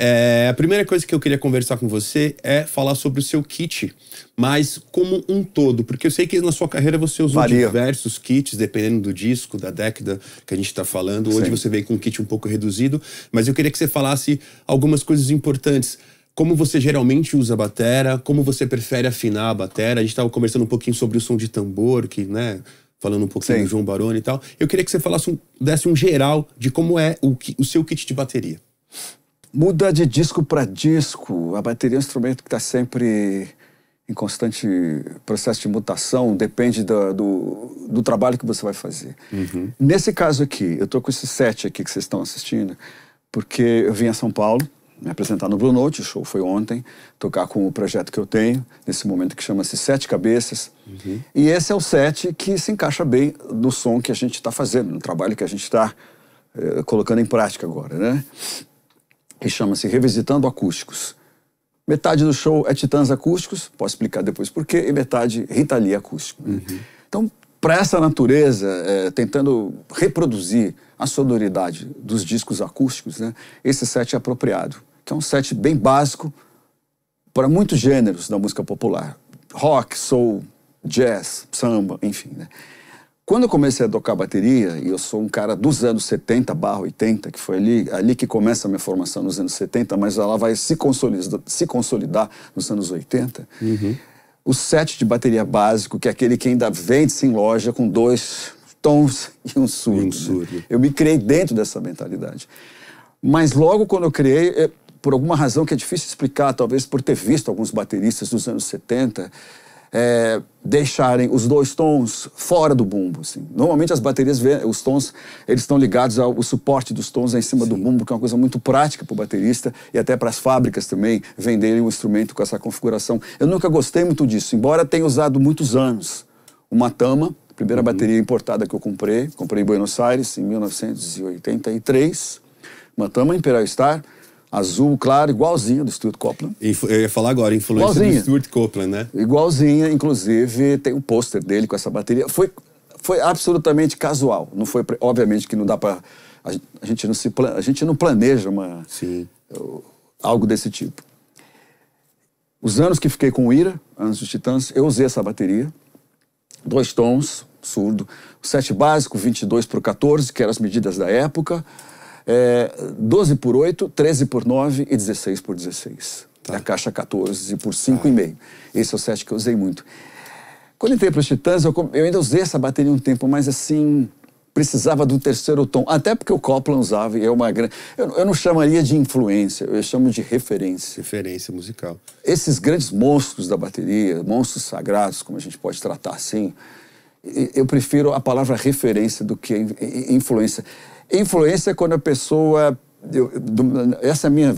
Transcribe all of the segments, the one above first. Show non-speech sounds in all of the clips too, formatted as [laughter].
É, a primeira coisa que eu queria conversar com você é falar sobre o seu kit, mas como um todo, porque eu sei que na sua carreira você usou Varia. diversos kits, dependendo do disco, da década que a gente está falando. Hoje Sim. você veio com um kit um pouco reduzido, mas eu queria que você falasse algumas coisas importantes como você geralmente usa a batera, como você prefere afinar a batera. A gente estava conversando um pouquinho sobre o som de tambor, que, né, falando um pouquinho Sim. do João Baroni e tal. Eu queria que você falasse um, desse um geral de como é o, o seu kit de bateria muda de disco para disco. A bateria é um instrumento que está sempre em constante processo de mutação, depende do, do, do trabalho que você vai fazer. Uhum. Nesse caso aqui, eu estou com esse set aqui que vocês estão assistindo, porque eu vim a São Paulo me apresentar no Blue Note, o show foi ontem, tocar com o projeto que eu tenho, nesse momento que chama-se Sete Cabeças. Uhum. E esse é o set que se encaixa bem no som que a gente está fazendo, no trabalho que a gente está eh, colocando em prática agora, né? que chama-se Revisitando Acústicos. Metade do show é Titãs Acústicos, posso explicar depois porquê, e metade Rita Lee Acústico. Uhum. Então, para essa natureza, é, tentando reproduzir a sonoridade dos discos acústicos, né, esse set é apropriado, que é um set bem básico para muitos gêneros da música popular. Rock, soul, jazz, samba, enfim. Né? Quando eu comecei a tocar bateria, e eu sou um cara dos anos 70 barra 80, que foi ali, ali que começa a minha formação nos anos 70, mas ela vai se consolidar, se consolidar nos anos 80, uhum. o set de bateria básico, que é aquele que ainda vende-se em loja com dois tons e um surdo. um né? surdo. Né? Eu me criei dentro dessa mentalidade. Mas logo quando eu criei, eh, por alguma razão que é difícil explicar, talvez por ter visto alguns bateristas dos anos 70, é, deixarem os dois tons fora do bumbo. Assim. Normalmente as baterias, os tons, eles estão ligados ao suporte dos tons em cima Sim. do bumbo, que é uma coisa muito prática para o baterista e até para as fábricas também venderem um instrumento com essa configuração. Eu nunca gostei muito disso, embora tenha usado muitos anos uma tama, primeira uhum. bateria importada que eu comprei, comprei em Buenos Aires em 1983, uma tama Imperial Star, azul claro, igualzinho do Stuart Copeland. eu ia falar agora, influência igualzinha. do Stuart Copeland, né? Igualzinha, inclusive tem um pôster dele com essa bateria. Foi, foi absolutamente casual. Não foi, obviamente que não dá para a, a, gente não se a gente não planeja uma Sim. Uh, algo desse tipo. Os anos que fiquei com o Ira, anos dos Titãs, eu usei essa bateria, dois tons, surdo, o set básico 22 por 14, que eram as medidas da época é, 12 por 8, 13 por 9 e 16 por 16. Tá. Da caixa 14 por 5,5. Tá. Esse é o set que eu usei muito. Quando entrei para os Titãs, eu, eu, ainda usei essa bateria um tempo, mas assim, precisava do terceiro tom. Até porque o Copland usava e é uma grande. Eu, eu, não chamaria de influência, eu chamo de referência. Referência musical. Esses grandes monstros da bateria, monstros sagrados, como a gente pode tratar assim, eu prefiro a palavra referência do que influência. Influência é quando a pessoa. Eu, essa é a minha,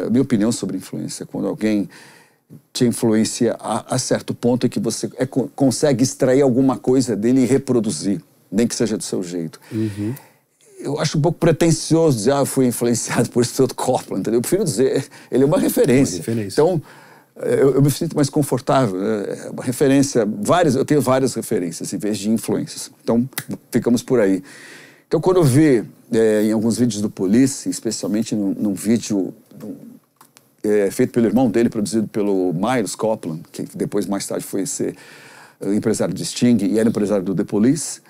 é, a minha opinião sobre influência. Quando alguém te influencia a, a certo ponto em que você é, consegue extrair alguma coisa dele e reproduzir, nem que seja do seu jeito. Uhum. Eu acho um pouco pretensioso dizer, ah, eu fui influenciado por Stuart Copeland, entendeu? Eu prefiro dizer, ele é uma referência. Uma referência. Então é, eu, eu, me sinto mais confortável. Né? É uma referência, várias, eu tenho várias referências em vez de influências. Então, ficamos por aí. Então, quando eu vi é, em alguns vídeos do Police, especialmente num, num vídeo num, é, feito pelo irmão dele, produzido pelo Miles Copland, que depois, mais tarde, foi ser é, empresário de Sting e era empresário do The Police,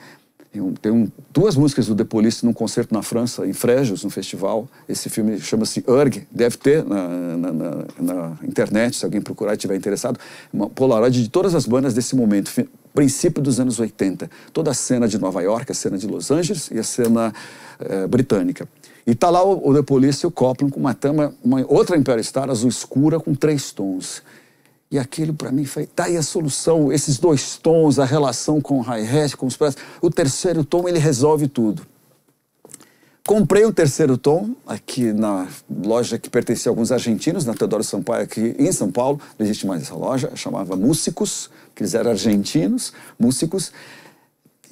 tem, um, tem um, duas músicas do The Police num concerto na França, em Frejus, no festival. Esse filme chama-se Urg, deve ter na, na, na, na, internet, se alguém procurar e estiver interessado. Uma polaroid de todas as bandas desse momento, princípio dos anos 80. Toda a cena de Nova York, a cena de Los Angeles e a cena eh, britânica. E tá lá o, o The Police e o Copland com uma, tama, uma outra Imperial Star azul escura com três tons. E aquilo para mim foi, tá aí a solução, esses dois tons, a relação com o hi-hat, com os pratos. O terceiro tom, ele resolve tudo. Comprei o terceiro tom aqui na loja que pertencia a alguns argentinos, na Teodoro Sampaio, aqui em São Paulo. Não existe mais essa loja, chamava Músicos, que eles eram argentinos, músicos.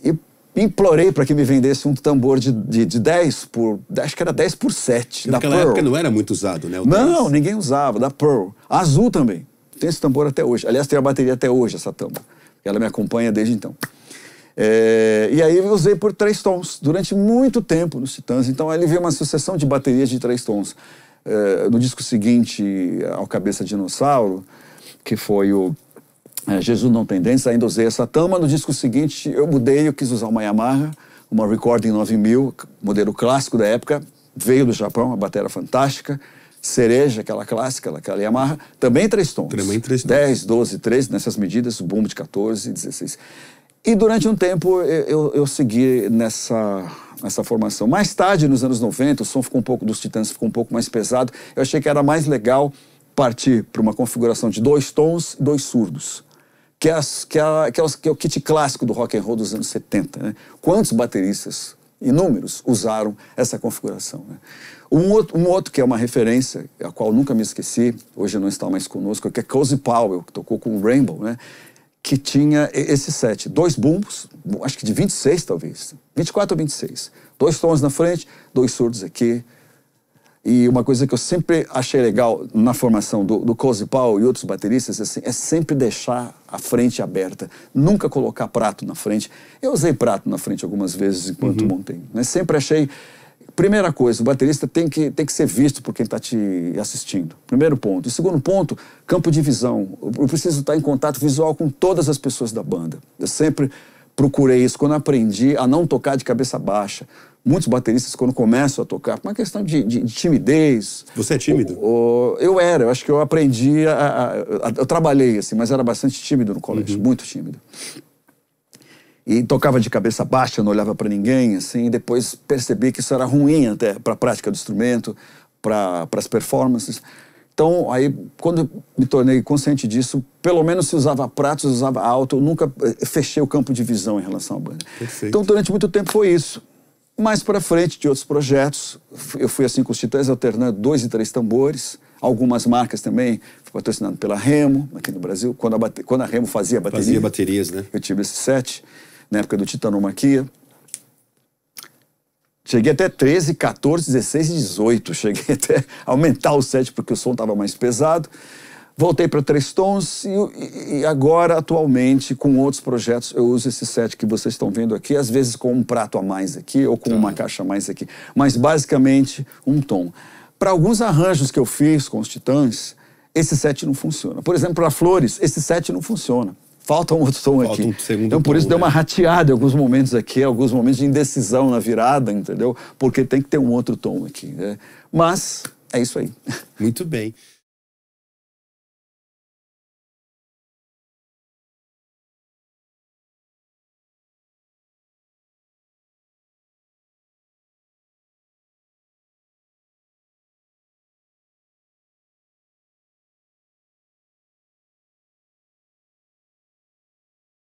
E implorei para que me vendesse um tambor de, de, de 10 por. Acho que era 10 por 7. Naquela da Pearl. época não era muito usado, né? não, 10. ninguém usava, da Pearl. Azul também. Tem esse tambor até hoje. Aliás, tem a bateria até hoje, essa tamba. Ela me acompanha desde então. É, e aí eu usei por três tons, durante muito tempo nos Titãs. Então ele veio uma sucessão de baterias de três tons. É, no disco seguinte, ao Cabeça Dinossauro, que foi o é, Jesus Não Tem Dentes, ainda usei essa tama. No disco seguinte eu mudei, eu quis usar uma Yamaha, uma Recording 9000, modelo clássico da época. Veio do Japão, uma bateria fantástica cereja, aquela clássica, aquela Yamaha, também três tons. Também três tons. 10, 12, 13, nessas medidas, o boom de 14, 16. E durante um tempo eu, eu segui nessa, nessa formação. Mais tarde, nos anos 90, o som ficou um pouco dos Titãs, ficou um pouco mais pesado. Eu achei que era mais legal partir para uma configuração de dois tons e dois surdos. Que é, as, que, é, que, é, que é o kit clássico do rock and roll dos anos 70, né? Quantos bateristas inúmeros usaram essa configuração. Né? Um, outro, um, outro, que é uma referência, a qual nunca me esqueci, hoje não está mais conosco, que é Cozy Powell, que tocou com o Rainbow, né? que tinha esse set, dois bumbos, acho que de 26 talvez, 24 ou 26, dois tons na frente, dois surdos aqui, e uma coisa que eu sempre achei legal na formação do, do Paul e outros bateristas assim, é sempre deixar a frente aberta, nunca colocar prato na frente. Eu usei prato na frente algumas vezes enquanto uhum. montei. Mas né? Sempre achei. Primeira coisa, o baterista tem que, tem que ser visto por quem está te assistindo. Primeiro ponto. E segundo ponto, campo de visão. Eu preciso estar tá em contato visual com todas as pessoas da banda. Eu sempre procurei isso quando aprendi a não tocar de cabeça baixa. Muitos bateristas, quando começam a tocar, por uma questão de, de, de timidez. Você é tímido? O, o, eu era, eu acho que eu aprendi, a, a, a, eu trabalhei assim, mas era bastante tímido no colégio, uhum. muito tímido. E tocava de cabeça baixa, não olhava para ninguém, assim, e depois percebi que isso era ruim até para a prática do instrumento, para as performances. Então, aí, quando me tornei consciente disso, pelo menos se usava pratos, se usava alto, eu nunca eh, fechei o campo de visão em relação ao banda. Perfeito. Então, durante muito tempo foi isso. Mais para frente, de outros projetos, eu fui assim com os Titãs, alternando dois e três tambores. Algumas marcas também, fui patrocinado pela Remo, aqui no Brasil, quando a, quando a Remo fazia bateria. Fazia baterias, né? Eu tive esse set, na época do Titanomaquia. Cheguei até 13, 14, 16 e 18. [laughs] Cheguei até aumentar o set porque o som estava mais pesado. Voltei para três tons e, e, agora, atualmente, com outros projetos, eu uso esse set que vocês estão vendo aqui, às vezes com um prato a mais aqui ou com tá. uma caixa a mais aqui. Mas basicamente, um tom. Para alguns arranjos que eu fiz com os Titãs, esse set não funciona. Por exemplo, para Flores, esse set não funciona falta um outro tom falta aqui. Um segundo então, por tom, isso, deu né? uma rateada em alguns momentos aqui, alguns momentos de indecisão na virada, entendeu? Porque tem que ter um outro tom aqui. Né? Mas é isso aí. Muito bem.